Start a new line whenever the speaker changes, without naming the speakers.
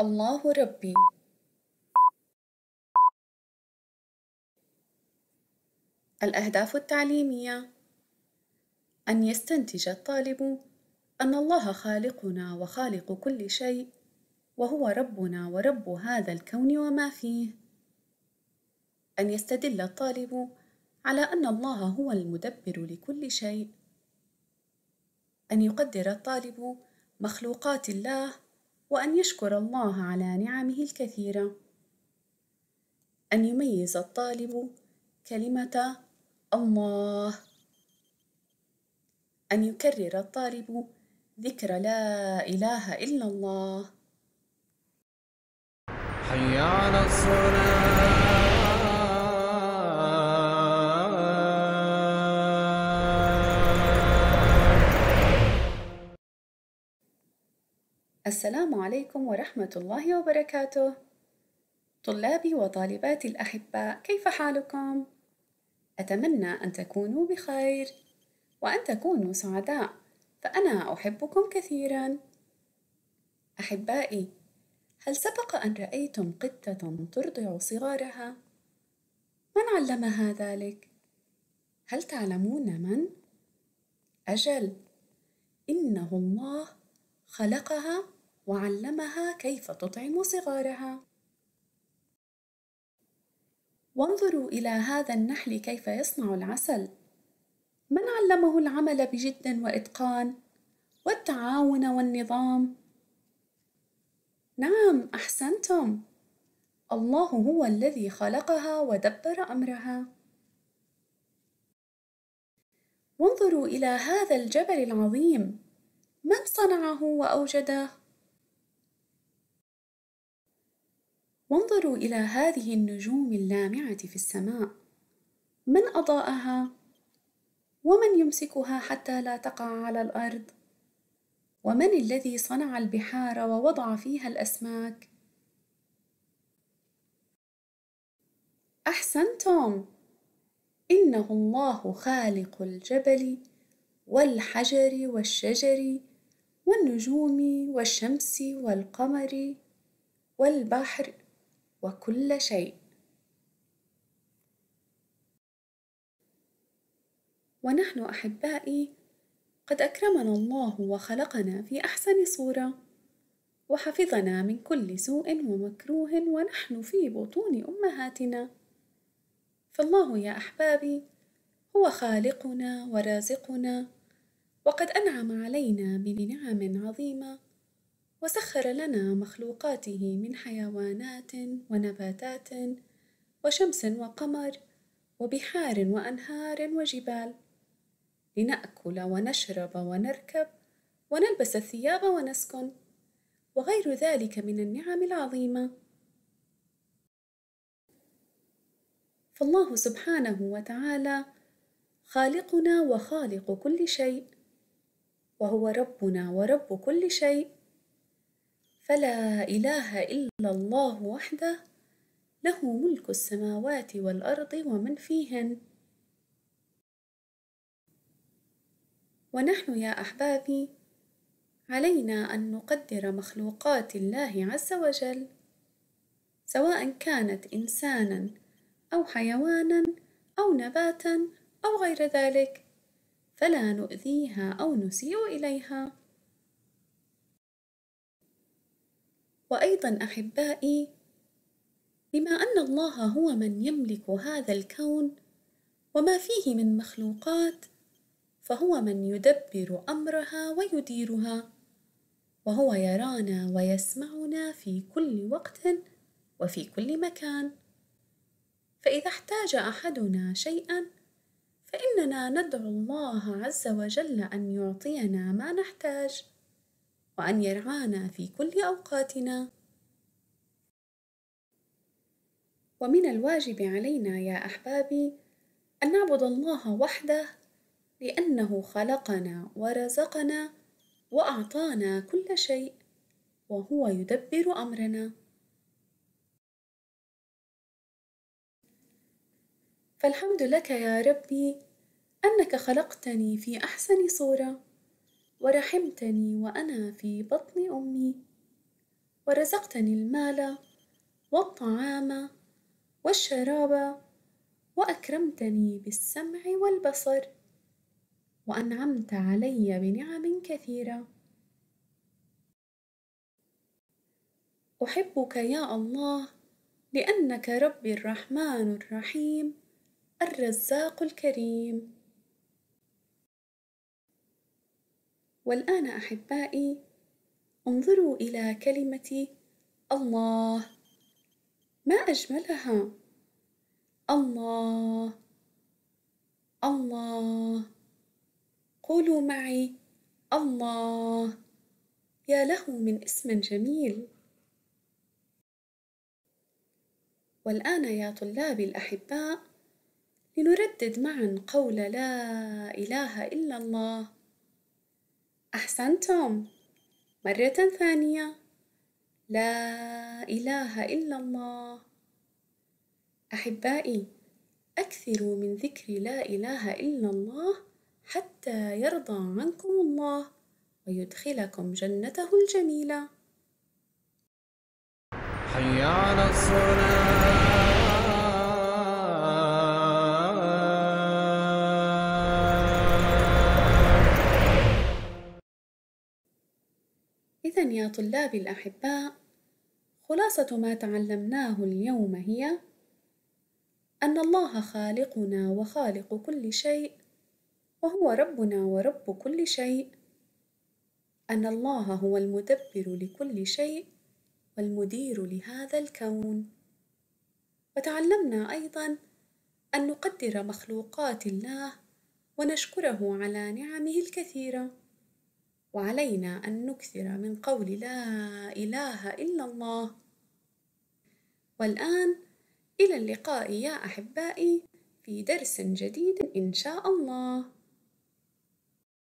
الله ربي الأهداف التعليمية أن يستنتج الطالب أن الله خالقنا وخالق كل شيء وهو ربنا ورب هذا الكون وما فيه أن يستدل الطالب على أن الله هو المدبر لكل شيء أن يقدر الطالب مخلوقات الله وأن يشكر الله على نعمه الكثيرة أن يميز الطالب كلمة الله أن يكرر الطالب ذكر لا إله إلا الله حي على الصلاة السلام عليكم ورحمة الله وبركاته. طلابي وطالباتي الأحباء، كيف حالكم؟ أتمنى أن تكونوا بخير، وأن تكونوا سعداء، فأنا أحبكم كثيرًا. أحبائي، هل سبق أن رأيتم قطة ترضع صغارها؟ من علمها ذلك؟ هل تعلمون من؟ أجل، إنه الله خلقها وعلمها كيف تطعم صغارها وانظروا إلى هذا النحل كيف يصنع العسل من علمه العمل بجد وإتقان والتعاون والنظام نعم أحسنتم الله هو الذي خلقها ودبر أمرها وانظروا إلى هذا الجبل العظيم من صنعه وأوجده وانظروا إلى هذه النجوم اللامعة في السماء من أضاءها؟ ومن يمسكها حتى لا تقع على الأرض؟ ومن الذي صنع البحار ووضع فيها الأسماك؟ أحسنتم إنه الله خالق الجبل والحجر والشجر والنجوم والشمس والقمر والبحر وكل شيء ونحن احبائي قد اكرمنا الله وخلقنا في احسن صوره وحفظنا من كل سوء ومكروه ونحن في بطون امهاتنا فالله يا احبابي هو خالقنا ورازقنا وقد انعم علينا بنعم عظيمه وسخر لنا مخلوقاته من حيوانات ونباتات وشمس وقمر وبحار وانهار وجبال لناكل ونشرب ونركب ونلبس الثياب ونسكن وغير ذلك من النعم العظيمه فالله سبحانه وتعالى خالقنا وخالق كل شيء وهو ربنا ورب كل شيء فلا إله إلا الله وحده له ملك السماوات والأرض ومن فيهن ونحن يا أحبابي علينا أن نقدر مخلوقات الله عز وجل سواء كانت إنسانا أو حيوانا أو نباتا أو غير ذلك فلا نؤذيها أو نسيء إليها وأيضا أحبائي بما أن الله هو من يملك هذا الكون وما فيه من مخلوقات فهو من يدبر أمرها ويديرها وهو يرانا ويسمعنا في كل وقت وفي كل مكان فإذا احتاج أحدنا شيئا فإننا ندعو الله عز وجل أن يعطينا ما نحتاج وأن يرعانا في كل أوقاتنا ومن الواجب علينا يا أحبابي أن نعبد الله وحده لأنه خلقنا ورزقنا وأعطانا كل شيء وهو يدبر أمرنا فالحمد لك يا ربي أنك خلقتني في أحسن صورة ورحمتني وأنا في بطن أمي ورزقتني المال والطعام والشراب وأكرمتني بالسمع والبصر وأنعمت علي بنعم كثيرة أحبك يا الله لأنك ربي الرحمن الرحيم الرزاق الكريم والآن أحبائي انظروا إلى كلمة الله ما أجملها الله الله قولوا معي الله يا له من اسم جميل والآن يا طلابي الأحباء لنردد معا قول لا إله إلا الله أحسنتم مرة ثانية لا إله إلا الله أحبائي أكثروا من ذكر لا إله إلا الله حتى يرضى عنكم الله ويدخلكم جنته الجميلة حي على الصلاه يا طلابي الأحباء خلاصة ما تعلمناه اليوم هي أن الله خالقنا وخالق كل شيء وهو ربنا ورب كل شيء أن الله هو المدبر لكل شيء والمدير لهذا الكون وتعلمنا أيضا أن نقدر مخلوقات الله ونشكره على نعمه الكثيره وعلينا أن نكثر من قول لا إله إلا الله والآن إلى اللقاء يا أحبائي في درس جديد إن شاء الله